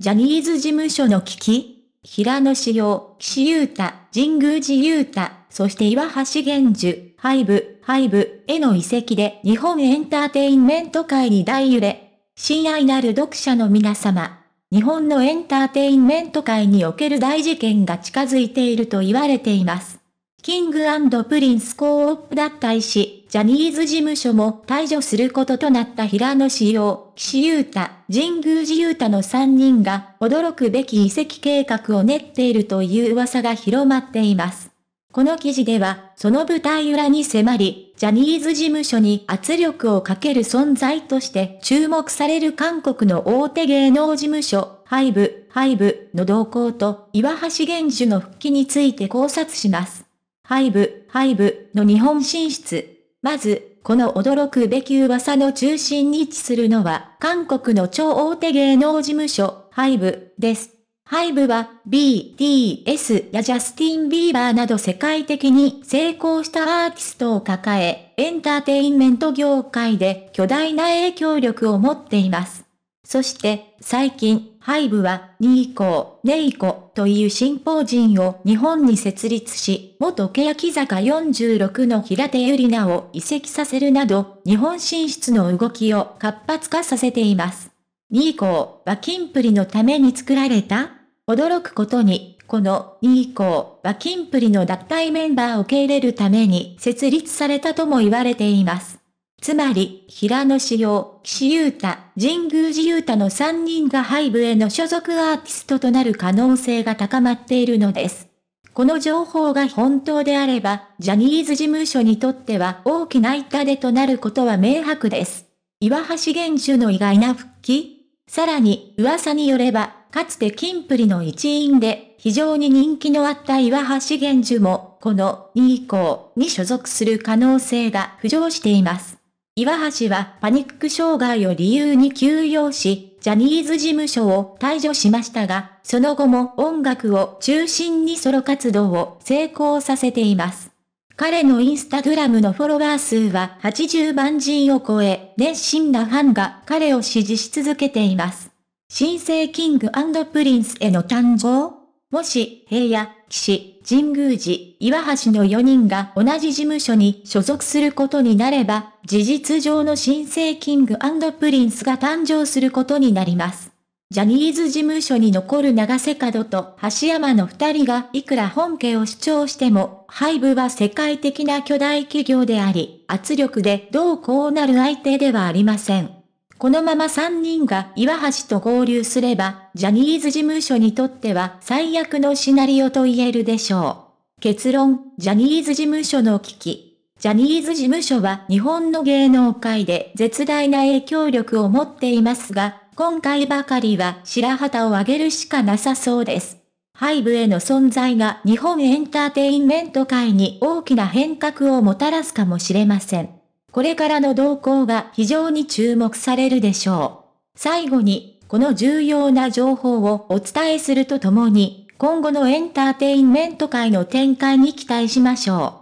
ジャニーズ事務所の危機平野志耀、岸優太、神宮寺優太、そして岩橋玄樹、ハイブ、ハイブへの移籍で日本エンターテインメント界に大揺れ。親愛なる読者の皆様、日本のエンターテインメント界における大事件が近づいていると言われています。キングプリンスコープ脱退し、ジャニーズ事務所も退場することとなった平野志陽、岸優太、神宮寺優太の3人が、驚くべき移籍計画を練っているという噂が広まっています。この記事では、その舞台裏に迫り、ジャニーズ事務所に圧力をかける存在として注目される韓国の大手芸能事務所、ハイブ、ハイブの動向と、岩橋玄樹の復帰について考察します。ハイブ、ハイブの日本進出。まず、この驚くべき噂の中心に位置するのは、韓国の超大手芸能事務所、ハイブです。ハイブは BTS やジャスティン・ビーバーなど世界的に成功したアーティストを抱え、エンターテインメント業界で巨大な影響力を持っています。そして最近、ハイブはニーコー、ネイコという新法人を日本に設立し、元欅坂46の平手ゆりなを移籍させるなど、日本進出の動きを活発化させています。ニーコーはキンプリのために作られた驚くことに、このニーコーはキンプリの脱退メンバーを受け入れるために設立されたとも言われています。つまり、平野紫耀、岸優太、神宮寺優太の3人がハイブへの所属アーティストとなる可能性が高まっているのです。この情報が本当であれば、ジャニーズ事務所にとっては大きな痛手となることは明白です。岩橋玄樹の意外な復帰さらに、噂によれば、かつてキンプリの一員で、非常に人気のあった岩橋玄樹も、この2以降に所属する可能性が浮上しています。岩橋はパニック障害を理由に休養し、ジャニーズ事務所を退場しましたが、その後も音楽を中心にソロ活動を成功させています。彼のインスタグラムのフォロワー数は80万人を超え、熱心なファンが彼を支持し続けています。新生キングプリンスへの誕生もし、平野、岸、神宮寺、岩橋の4人が同じ事務所に所属することになれば、事実上の新生キングプリンスが誕生することになります。ジャニーズ事務所に残る長瀬角と橋山の2人がいくら本家を主張しても、ハイブは世界的な巨大企業であり、圧力でどうこうなる相手ではありません。このまま3人が岩橋と合流すれば、ジャニーズ事務所にとっては最悪のシナリオと言えるでしょう。結論、ジャニーズ事務所の危機。ジャニーズ事務所は日本の芸能界で絶大な影響力を持っていますが、今回ばかりは白旗を上げるしかなさそうです。ハイブへの存在が日本エンターテインメント界に大きな変革をもたらすかもしれません。これからの動向が非常に注目されるでしょう。最後に、この重要な情報をお伝えするとともに、今後のエンターテインメント界の展開に期待しましょう。